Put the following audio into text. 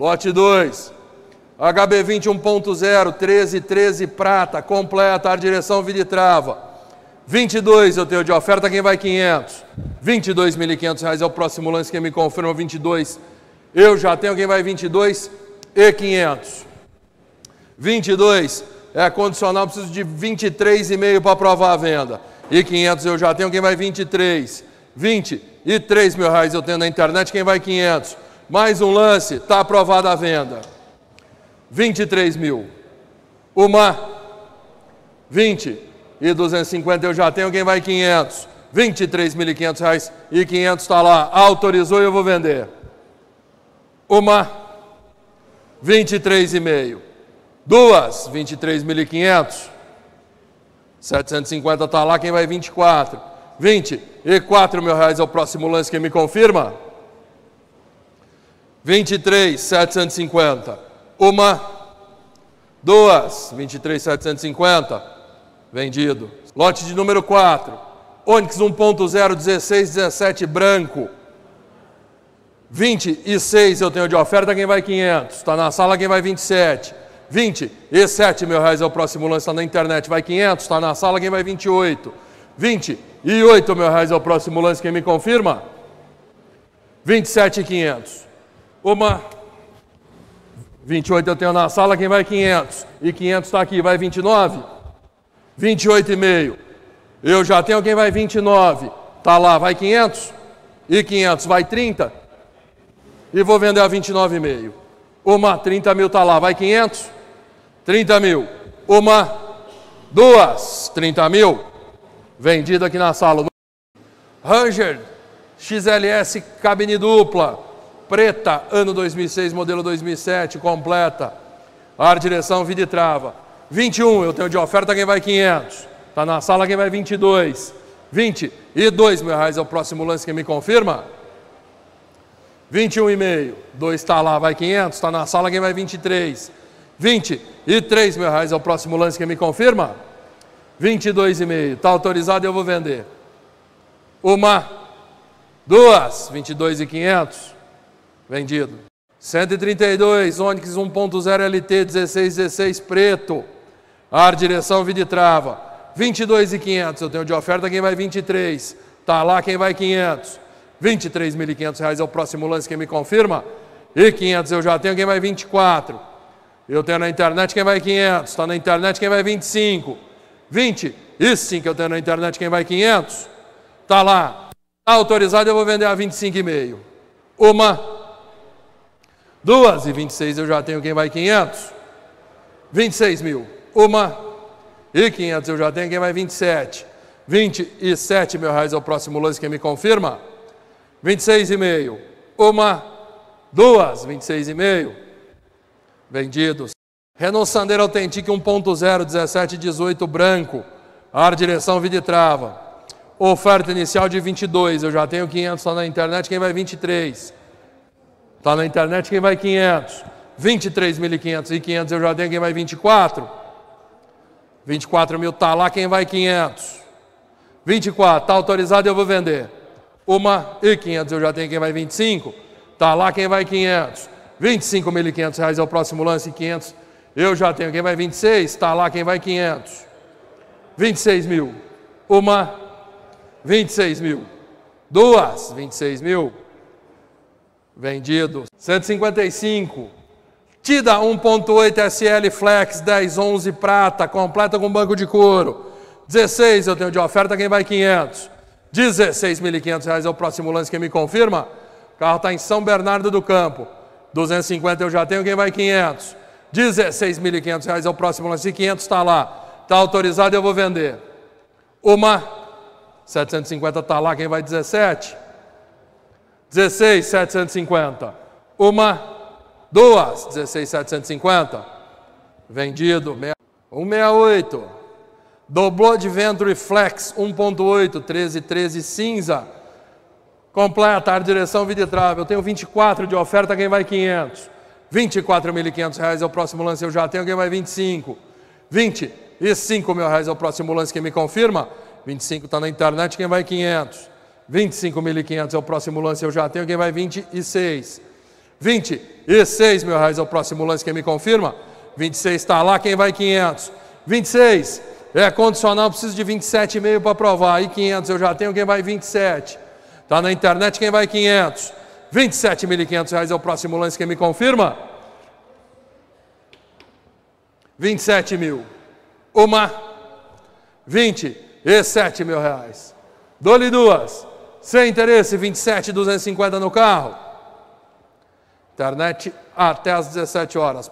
Lote 2, HB 21.0, 13, 13 prata, completa, ar direção e trava. 22 eu tenho de oferta, quem vai 500? 22.500 reais é o próximo lance, quem me confirma 22. Eu já tenho, quem vai 22 e 500. 22 é condicional, preciso de 23,5 para aprovar a venda. E 500 eu já tenho, quem vai 23? 20 e 3 mil reais eu tenho na internet, quem vai 500? Mais um lance, está aprovada a venda. 23 mil. Uma. 20. E 250 eu já tenho, quem vai 500? 23.500 reais e 500 está lá. Autorizou e eu vou vender. Uma. 23,5. Duas. 23.500. 750 está lá, quem vai 24? 20. E 4 mil reais é o próximo lance, quem me confirma? 23, 750. Uma, duas, 23, 750. Vendido. Lote de número 4. Onix 1.0, 16, 17, branco. 26 eu tenho de oferta, quem vai 500? Está na sala, quem vai 27? 20 e 7 mil reais é o próximo lance, está na internet, vai 500? Está na sala, quem vai 28? 20 e 8 mil reais é o próximo lance, quem me confirma? 27 e 500. Uma. 28 eu tenho na sala, quem vai 500? E 500 está aqui, vai 29? 28 e meio. Eu já tenho quem vai 29. Está lá, vai 500? E 500 vai 30? E vou vender a 29,5. Uma, 30 mil está lá, vai 500? 30 mil. Uma, duas, 30 mil. Vendido aqui na sala. Ranger XLS cabine dupla preta, ano 2006, modelo 2007, completa. Ar, direção, vida e trava. 21, eu tenho de oferta quem vai 500. Está na sala quem vai 22. 20 e 2 mil reais é o próximo lance que me confirma. 21 e meio, 2 está lá, vai 500, está na sala quem vai 23. 20 e 3 mil reais é o próximo lance que me confirma. 22 e meio, está autorizado eu vou vender. Uma, duas, 22 e 500 vendido. 132, Onix 1.0 LT 1616 preto, ar, direção, viditrava. 22 e 500, eu tenho de oferta quem vai 23, tá lá quem vai 500. 23.500 reais é o próximo lance, quem me confirma? E 500 eu já tenho, quem vai 24. Eu tenho na internet quem vai 500, está na internet quem vai 25. 20 e sim que eu tenho na internet quem vai 500. Tá lá, tá autorizado, eu vou vender a 25,5. Uma duas e 26 eu já tenho quem vai 500, 26 mil, uma e 500 eu já tenho quem vai 27, 27 mil reais é o próximo lance quem me confirma, 26 e meio, uma, duas, 26 e meio, vendidos. Renault Sandero Authentic 1.0, 17, 18, branco, ar, direção, vida e trava, oferta inicial de 22, eu já tenho 500 lá na internet, quem vai 23, Está na internet quem vai 500. 23.500 e 500 eu já tenho, quem vai 24? 24 mil está lá, quem vai 500? 24, está autorizado, eu vou vender. Uma e 500 eu já tenho, quem vai 25? Está lá, quem vai 500? 25.500 reais é o próximo lance, 500 eu já tenho, quem vai 26? Está lá, quem vai 500? 26 mil. Uma, 26 mil. Duas, 26 mil vendidos. 155. Tida 1.8 SL Flex 1011 prata, completa com banco de couro. 16 eu tenho de oferta, quem vai 500. 16.500 reais é o próximo lance, quem me confirma? O carro está em São Bernardo do Campo. 250 eu já tenho, quem vai 500. 16.500 reais é o próximo lance, 500 está lá. Está autorizado, eu vou vender. Uma, 750 está lá, quem vai 17? 16, 750. Uma, duas, 16, 750. Vendido, 168. Dobrou de ventre flex, 1.8, 13, 13 cinza. Completa, ar, direção, vida e trava. Eu tenho 24 de oferta, quem vai 500? 24.500 reais é o próximo lance, eu já tenho, quem vai 25? 20 e 5 mil reais é o próximo lance, quem me confirma? 25 está na internet, quem vai 500? 25.500 é o próximo lance, eu já tenho. Quem vai? 26. 26 é tá é tá mil reais é o próximo lance, quem me confirma? 26 está lá, quem vai? 500. 26 é condicional, preciso de 27,5 para provar. E 500 eu já tenho, quem vai? 27. Está na internet, quem vai? 500. 27.500 reais é o próximo lance, quem me confirma? 27 mil. Uma. 20 e 7 mil reais. Dou-lhe duas. Sem interesse, 27,250 no carro. Internet até às 17 horas.